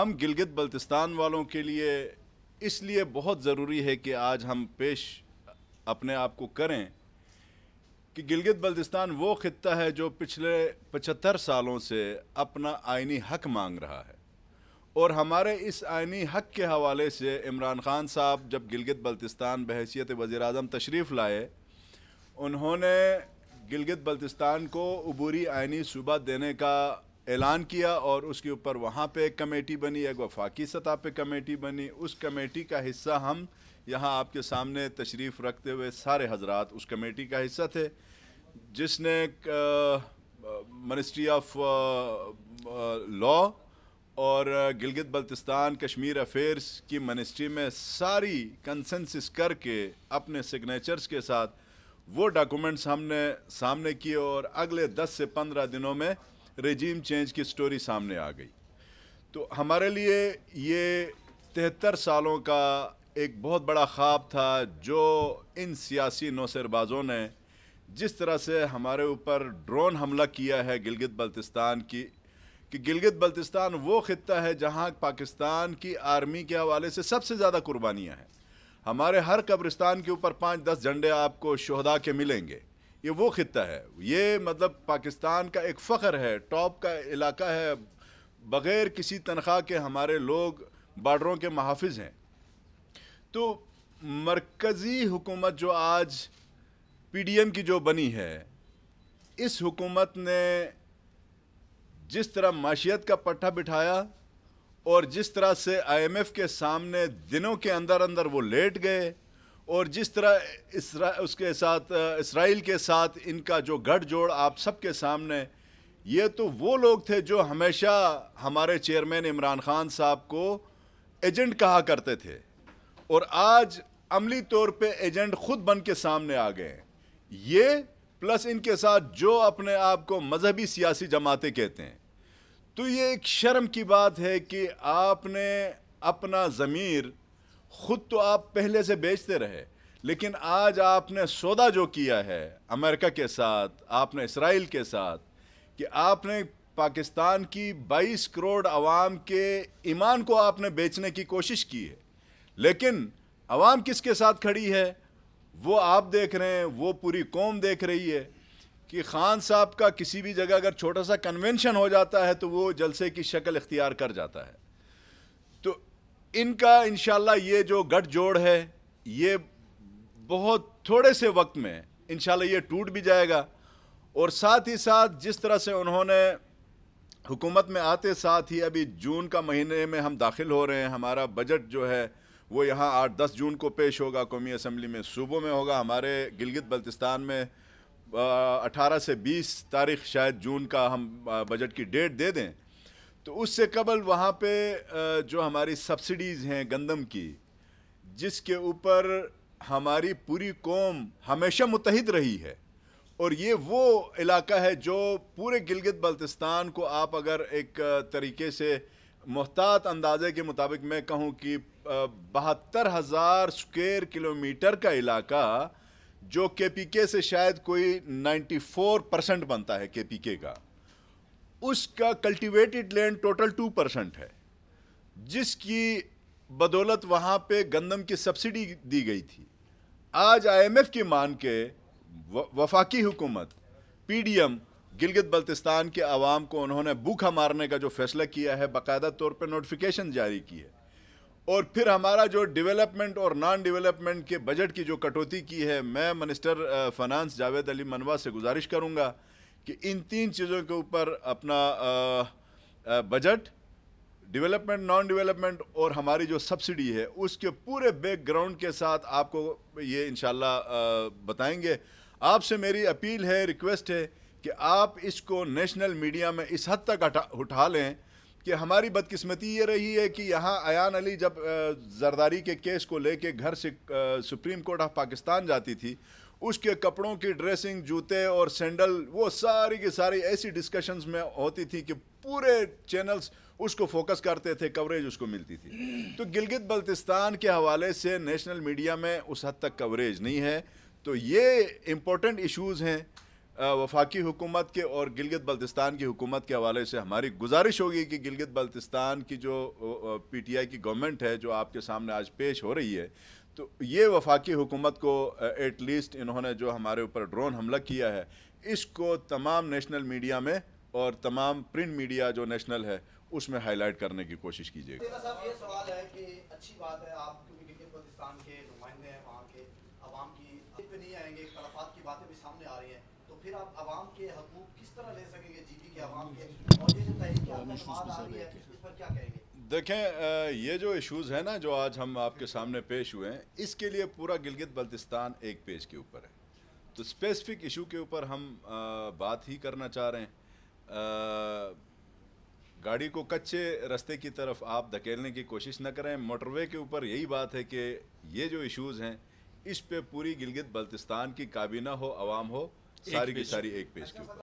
हम गिलगित बल्तिस्तान वालों के लिए इसलिए बहुत ज़रूरी है कि आज हम पेश अपने आप को करें कि गिलगित बल्तिस्तान वो खत्ता है जो पिछले पचहत्तर सालों से अपना आइनी हक मांग रहा है और हमारे इस आइनी हक के हवाले से इमरान ख़ान साहब जब गिलगित बल्तिस्तान बहसीत वज़ी अजम तशरीफ़ लाए उन्होंने गिलगित बल्तिस्तान को अबूरी आइनी सूबा देने का ऐलान किया और उसके ऊपर वहाँ पे एक कमेटी बनी एक वफाकी सतह पे कमेटी बनी उस कमेटी का हिस्सा हम यहाँ आपके सामने तशरीफ़ रखते हुए सारे हजरात उस कमेटी का हिस्सा थे जिसने मिनिस्ट्री ऑफ लॉ और गिलगित बल्तिस्तान कश्मीर अफेयर्स की मिनिस्ट्री में सारी कंसेंसिस करके अपने सिग्नेचर्स के साथ वो डॉक्यूमेंट्स हमने सामने किए और अगले 10 से 15 दिनों में रेजीम चेंज की स्टोरी सामने आ गई तो हमारे लिए ये तिहत्तर सालों का एक बहुत बड़ा ख्वाब था जो इन सियासी नौसरबाजों ने जिस तरह से हमारे ऊपर ड्रोन हमला किया है गिलगित बल्तिस्तान की कि गिलगित बल्तिस्तान वो ख़त्ता है जहाँ पाकिस्तान की आर्मी के हवाले से सबसे ज़्यादा कुर्बानियाँ हैं हमारे हर कब्रिस्तान के ऊपर पाँच दस झंडे आपको शहदा के मिलेंगे ये वो खत्ता है ये मतलब पाकिस्तान का एक फ़ख्र है टॉप का इलाका है बग़ैर किसी तनख्वाह के हमारे लोग बाडरों के महाफ़ हैं तो मरकज़ी हुकूमत जो आज पीडीएम की जो बनी है इस हुकूमत ने जिस तरह माशियत का पट्टा बिठाया और जिस तरह से आईएमएफ के सामने दिनों के अंदर अंदर वो लेट गए और जिस तरह इसरा उसके साथ इसराइल के साथ इनका जो गठजोड़ आप सबके सामने ये तो वो लोग थे जो हमेशा हमारे चेयरमैन इमरान खान साहब को एजेंट कहा करते थे और आज अमली तौर पे एजेंट खुद बन के सामने आ गए ये प्लस इनके साथ जो अपने आप को मजहबी सियासी जमातें कहते हैं तो ये एक शर्म की बात है कि आपने अपना ज़मीर खुद तो आप पहले से बेचते रहे लेकिन आज आपने सौदा जो किया है अमेरिका के साथ आपने इसराइल के साथ कि आपने पाकिस्तान की 22 करोड़ आवाम के ईमान को आपने बेचने की कोशिश की है लेकिन आवाम किसके साथ खड़ी है वो आप देख रहे हैं वो पूरी कौम देख रही है कि खान साहब का किसी भी जगह अगर छोटा सा कन्वेंशन हो जाता है तो वो जलसे की शक्ल इख्तियार कर जाता है इनका इनशाला ये जो गठजोड़ है ये बहुत थोड़े से वक्त में इनशाला ये टूट भी जाएगा और साथ ही साथ जिस तरह से उन्होंने हुकूमत में आते साथ ही अभी जून का महीने में हम दाखिल हो रहे हैं हमारा बजट जो है वो यहाँ आठ दस जून को पेश होगा कौमी असम्बली में सूबों में होगा हमारे गिलगित बल्तिस्तान में अठारह से बीस तारीख शायद जून का हम बजट की डेट दे दें तो उससे कबल वहाँ पे जो हमारी सब्सिडीज़ हैं गंदम की जिसके ऊपर हमारी पूरी कौम हमेशा मुतहद रही है और ये वो इलाका है जो पूरे गिलगित बल्तिस्तान को आप अगर एक तरीके से महतात अंदाजे के मुताबिक मैं कहूँ कि बहत्तर हज़ार स्क्वेयर किलोमीटर का इलाका जो के पी के से शायद कोई 94 परसेंट बनता है के पी के का उसका cultivated land total two percent है जिसकी बदौलत वहाँ पे गंदम की सब्सिडी दी गई थी आज आईएमएफ की मान के वफाकी हुकूमत पीडीएम गिलगित बल्तिस्तान के आवाम को उन्होंने भूखा मारने का जो फैसला किया है बाकायदा तौर पर नोटिफिकेशन जारी की है और फिर हमारा जो डेवलपमेंट और नॉन डेवलपमेंट के बजट की जो कटौती की है मैं मिनिस्टर फाइनेंस जावेद अली मनवा से गुजारिश करूंगा कि इन तीन चीज़ों के ऊपर अपना बजट डेवलपमेंट नॉन डेवलपमेंट और हमारी जो सब्सिडी है उसके पूरे बैकग्राउंड के साथ आपको ये इन बताएंगे आपसे मेरी अपील है रिक्वेस्ट है कि आप इसको नेशनल मीडिया में इस हद तक उठा लें कि हमारी बदकिस्मती ये रही है कि यहाँ अयान अली जब जरदारी के केस को लेके घर से सुप्रीम कोर्ट ऑफ पाकिस्तान जाती थी उसके कपड़ों की ड्रेसिंग जूते और सैंडल वो सारी की सारी ऐसी डिस्कशंस में होती थी कि पूरे चैनल्स उसको फोकस करते थे कवरेज उसको मिलती थी तो गिलगित बल्तिस्तान के हवाले से नेशनल मीडिया में उस हद तक कवरेज नहीं है तो ये इम्पोर्टेंट इश्यूज़ हैं वफाकी हुकूमत के और गिलगित बल्तिस्तान की हुकूमत के हवाले से हमारी गुजारिश होगी कि गिलगित बल्तिस्तान की जो पी टी आई की गवर्नमेंट है जो आपके सामने आज पेश हो रही है तो ये वफाकी हुकूमत को एटलीस्ट इन्होंने जो हमारे ऊपर ड्रोन हमला किया है इसको तमाम नेशनल मीडिया में और तमाम प्रिंट मीडिया जो नेशनल है उसमें हाईलाइट करने की कोशिश कीजिएगा फिर आप आवाम के हकूक किस तरह ले सकेंगे जीपी के आवाम के और ये जो तहरीक आ रही है इस पर क्या कहेंगे देखें ये जो इश्यूज़ हैं ना जो आज हम आपके सामने पेश हुए हैं इसके लिए पूरा गिलगित बल्तिस्तान एक पेज के ऊपर है तो स्पेसिफिक इशू के ऊपर हम बात ही करना चाह रहे हैं गाड़ी को कच्चे रास्ते की तरफ आप धकेलने की कोशिश न करें मोटरवे के ऊपर यही बात है कि ये जो इश्यूज़ हैं इस पे पूरी गिलगित बल्तिस्तान की काबीना हो आवाम हो सारी की सारी एक पेज के ऊपर